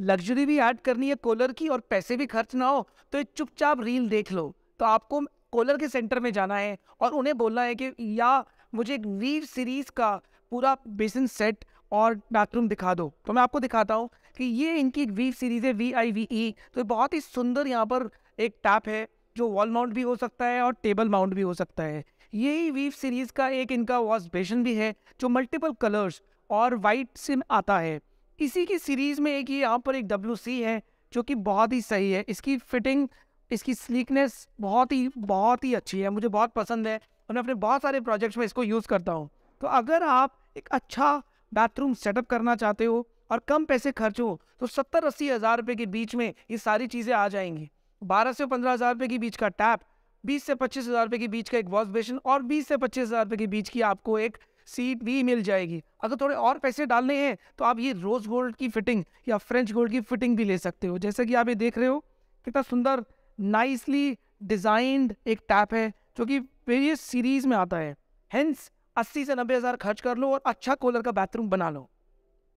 luxury भी add करनी है कॉलर की और पैसे भी खर्च ना हो तो एक चुपचाप रील देख लो तो आपको कोलर के सेंटर में जाना है और उन्हें बोलना है कि या मुझे एक वीव सीरीज़ का पूरा बेसन सेट और बाथरूम दिखा दो तो मैं आपको दिखाता हूँ कि ये इनकी एक वीव सीरीज़ है वी आई वी ई तो बहुत ही सुंदर यहाँ पर एक टैप है जो वॉल माउंट भी हो सकता है और टेबल माउंट भी हो सकता है यही वीव सीरीज़ का एक इनका वॉश बेसन भी है जो मल्टीपल कलर्स और वाइट से आता है इसी की सीरीज़ में एक यहाँ पर एक डब्ल्यू है जो कि बहुत ही सही है इसकी फिटिंग इसकी स्लीकनेस बहुत ही बहुत ही अच्छी है मुझे बहुत पसंद है और मैं अपने बहुत सारे प्रोजेक्ट्स में इसको यूज़ करता हूँ तो अगर आप एक अच्छा बाथरूम सेटअप करना चाहते हो और कम पैसे खर्च हो तो सत्तर अस्सी हज़ार रुपये के बीच में ये सारी चीज़ें आ जाएंगी बारह से पंद्रह हज़ार रुपये के बीच का टैप बीस से पच्चीस हज़ार रुपये के बीच का एक वॉश बेसिन और बीस से पच्चीस हज़ार रुपये के बीच की आपको एक सीट भी मिल जाएगी अगर थोड़े और पैसे डालने हैं तो आप ये रोज गोल्ड की फिटिंग या फ्रेंच गोल्ड की फिटिंग भी ले सकते हो जैसे कि आप ये देख रहे हो कितना सुंदर नाइसली डिजाइंड एक टैप है जो कि वेरियस सीरीज में आता है हेंस अस्सी से नब्बे हज़ार खर्च कर लो और अच्छा कूलर का बाथरूम बना लो